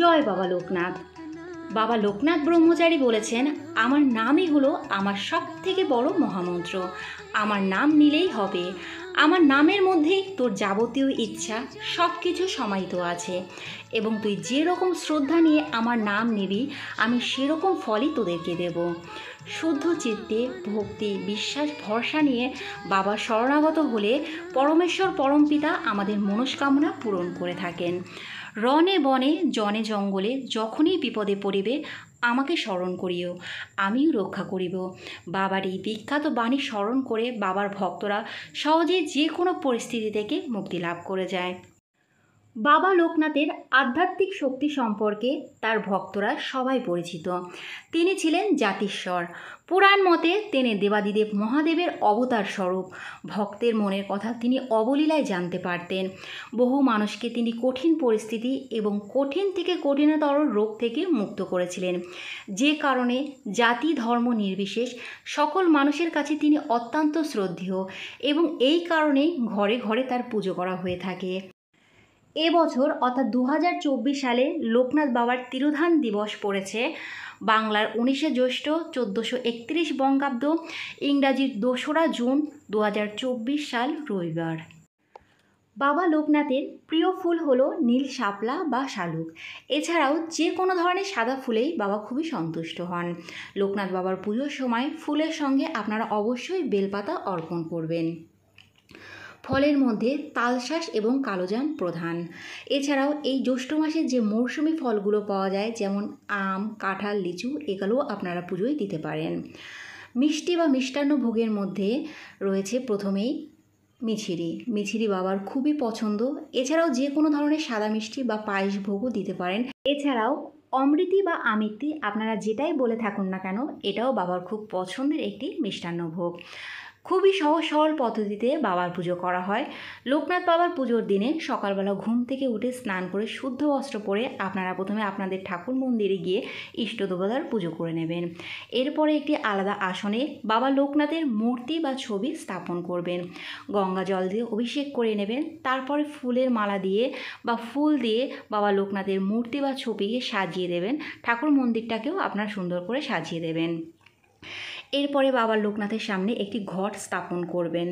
জয় বাবা লোকনাথ বাবা লোকনাথ ব্রহ্মচারী বলেছেন আমার নামই হলো আমার সব থেকে বড় মহামন্ত্র আমার নাম নিলেই হবে আমার নামের মধ্যেই তোর যাবতীয় ইচ্ছা সব কিছু সমাহিত আছে এবং তুই যেরকম শ্রদ্ধা নিয়ে আমার নাম নিবি আমি সেরকম ফলই তোদেরকে দেব শুদ্ধ চিত্তে ভক্তি বিশ্বাস ভরসা নিয়ে বাবা শরণাগত হলে পরমেশ্বর পরমপিতা আমাদের মনস্কামনা পূরণ করে থাকেন রনে বনে জনে জঙ্গলে যখনই বিপদে পড়িবে আমাকে স্মরণ করিও আমিও রক্ষা করিব বাবার এই বিখ্যাত বাণী স্মরণ করে বাবার ভক্তরা সহজে যে কোনো পরিস্থিতি থেকে মুক্তি লাভ করে যায় বাবা লোকনাথের আধ্যাত্মিক শক্তি সম্পর্কে তার ভক্তরা সবাই পরিচিত তিনি ছিলেন জাতিস্বর পুরাণ মতে তিনি দেবাদিদেব মহাদেবের অবতার স্বরূপ ভক্তের মনের কথা তিনি অবলীলায় জানতে পারতেন বহু মানুষকে তিনি কঠিন পরিস্থিতি এবং কঠিন থেকে কঠিনতর রোগ থেকে মুক্ত করেছিলেন যে কারণে জাতি ধর্ম নির্বিশেষ সকল মানুষের কাছে তিনি অত্যন্ত শ্রদ্ধেয় এবং এই কারণেই ঘরে ঘরে তার পুজো করা হয়ে থাকে এবছর অর্থাৎ দু সালে লোকনাথ বাবার তিরোধান দিবস পড়েছে বাংলার উনিশে জ্যৈষ্ঠ চোদ্দোশো একত্রিশ বঙ্গাব্দ ইংরাজির দোসরা জুন দু সাল রবিবার বাবা লোকনাথের প্রিয় ফুল হলো নীল শাপলা বা শালুক এছাড়াও যে কোনো ধরনের সাদা ফুলেই বাবা খুবই সন্তুষ্ট হন লোকনাথ বাবার পুজোর সময় ফুলের সঙ্গে আপনারা অবশ্যই বেলপাতা অর্পণ করবেন ফলের মধ্যে তালশাঁস এবং কালোজান প্রধান এছাড়াও এই জ্যৈষ্ঠ মাসে যে মৌসুমি ফলগুলো পাওয়া যায় যেমন আম কাঁঠাল লিচু এগুলোও আপনারা পুজোয় দিতে পারেন মিষ্টি বা মিষ্টান্ন ভোগের মধ্যে রয়েছে প্রথমেই মিছিরি মিছিরি বাবার খুবই পছন্দ এছাড়াও যে কোনো ধরনের সাদা মিষ্টি বা পায়েস ভোগও দিতে পারেন এছাড়াও অমৃতি বা আমিতি আপনারা যেটাই বলে থাকুন না কেন এটাও বাবার খুব পছন্দের একটি মিষ্টান্ন ভোগ খুবই সহজ সরল পদ্ধতিতে বাবার পুজো করা হয় লোকনাথ বাবার পুজোর দিনে সকালবেলা ঘুম থেকে উঠে স্নান করে শুদ্ধ বস্ত্র পরে আপনারা প্রথমে আপনাদের ঠাকুর মন্দিরে গিয়ে ইষ্ট দেবতার পুজো করে নেবেন এরপরে একটি আলাদা আসনে বাবা লোকনাথের মূর্তি বা ছবি স্থাপন করবেন গঙ্গা জল দিয়ে অভিষেক করে নেবেন তারপরে ফুলের মালা দিয়ে বা ফুল দিয়ে বাবা লোকনাথের মূর্তি বা ছবিকে সাজিয়ে দেবেন ঠাকুর মন্দিরটাকেও আপনারা সুন্দর করে সাজিয়ে দেবেন এরপরে বাবা লোকনাথের সামনে একটি ঘট স্থাপন করবেন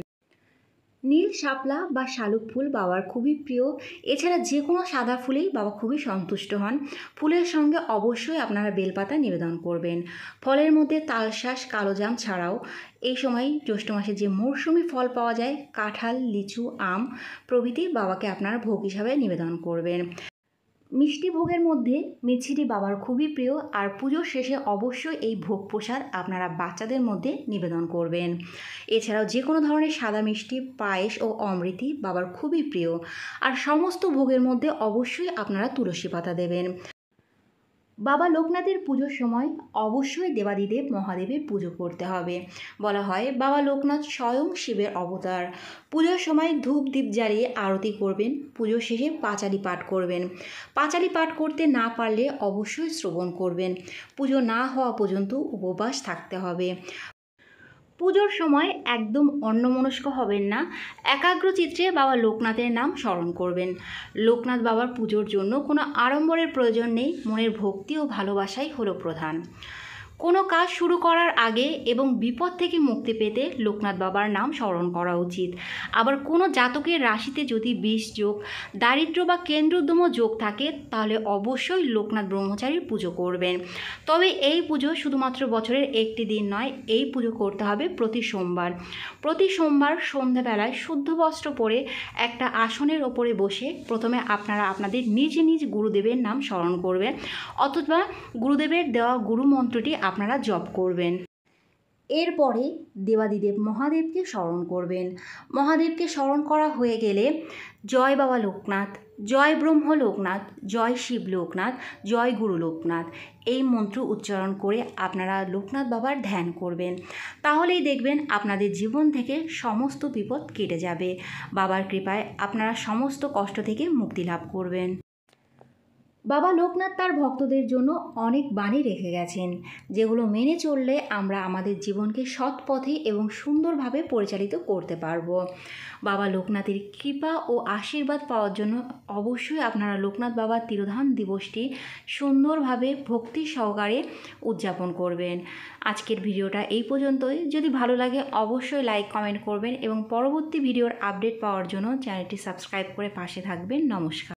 নীল শাপলা বা শালুক ফুল বাবার খুবই প্রিয় এছাড়া যে কোনো সাদা ফুলেই বাবা খুবই সন্তুষ্ট হন ফুলের সঙ্গে অবশ্যই আপনারা বেলপাতা নিবেদন করবেন ফলের মধ্যে তালশ্বাস কালোজাম ছাড়াও এই সময় জ্যৈষ্ঠ মাসে যে মরশুমি ফল পাওয়া যায় কাঁঠাল লিচু আম প্রভৃতি বাবাকে আপনারা ভোগ হিসাবে নিবেদন করবেন মিষ্টি ভোগের মধ্যে মিছিটি বাবার খুবই প্রিয় আর পুজোর শেষে অবশ্যই এই ভোগ প্রসাদ আপনারা বাচ্চাদের মধ্যে নিবেদন করবেন এছাড়াও যে কোনো ধরনের সাদা মিষ্টি পায়েস ও অমৃতি বাবার খুবই প্রিয় আর সমস্ত ভোগের মধ্যে অবশ্যই আপনারা তুলসী পাতা দেবেন বাবা লোকনাথের পুজোর সময় অবশ্যই দেবাদিদেব মহাদেবের পুজো করতে হবে বলা হয় বাবা লোকনাথ স্বয়ং শিবের অবতার পুজোর সময় ধূপ দীপ জ্বালিয়ে আরতি করবেন পুজো শেষে পাঁচালি পাঠ করবেন পাঁচালি পাঠ করতে না পারলে অবশ্যই শ্রবণ করবেন পুজো না হওয়া পর্যন্ত উপবাস থাকতে হবে পুজোর সময় একদম অন্যমনস্ক হবেন না একাগ্র চিত্রে বাবা লোকনাথের নাম স্মরণ করবেন লোকনাথ বাবার পুজোর জন্য কোনো আড়ম্বরের প্রয়োজন নেই মনের ভক্তি ও ভালোবাসাই হলো প্রধান কোনো কাজ শুরু করার আগে এবং বিপদ থেকে মুক্তি পেতে লোকনাথ বাবার নাম স্মরণ করা উচিত আবার কোনো জাতকের রাশিতে যদি বিষ যোগ দারিদ্র বা কেন্দ্রদম যোগ থাকে তাহলে অবশ্যই লোকনাথ ব্রহ্মচারীর পুজো করবেন তবে এই পুজো শুধুমাত্র বছরের একটি দিন নয় এই পুজো করতে হবে প্রতি সোমবার প্রতি সোমবার সন্ধ্যাবেলায় শুদ্ধ বস্ত্র পরে একটা আসনের ওপরে বসে প্রথমে আপনারা আপনাদের নিজ নিজ গুরুদেবের নাম স্মরণ করবেন অথবা গুরুদেবের দেওয়া গুরুমন্ত্রটি আপনারা জপ করবেন এরপরে দেবাদিদেব মহাদেবকে স্মরণ করবেন মহাদেবকে স্মরণ করা হয়ে গেলে জয় বাবা লোকনাথ জয় ব্রহ্ম লোকনাথ জয় শিব লোকনাথ জয় গুরু লোকনাথ এই মন্ত্র উচ্চারণ করে আপনারা লোকনাথ বাবার ধ্যান করবেন তাহলেই দেখবেন আপনাদের জীবন থেকে সমস্ত বিপদ কেটে যাবে বাবার কৃপায় আপনারা সমস্ত কষ্ট থেকে মুক্তি লাভ করবেন বাবা লোকনাথ তার ভক্তদের জন্য অনেক বাণী রেখে গেছেন যেগুলো মেনে চললে আমরা আমাদের জীবনকে সৎ পথে এবং সুন্দরভাবে পরিচালিত করতে পারব বাবা লোকনাথের কৃপা ও আশীর্বাদ পাওয়ার জন্য অবশ্যই আপনারা লোকনাথ বাবার তিরোধান দিবসটি সুন্দরভাবে ভক্তি সহকারে উদযাপন করবেন আজকের ভিডিওটা এই পর্যন্তই যদি ভালো লাগে অবশ্যই লাইক কমেন্ট করবেন এবং পরবর্তী ভিডিওর আপডেট পাওয়ার জন্য চ্যানেলটি সাবস্ক্রাইব করে পাশে থাকবেন নমস্কার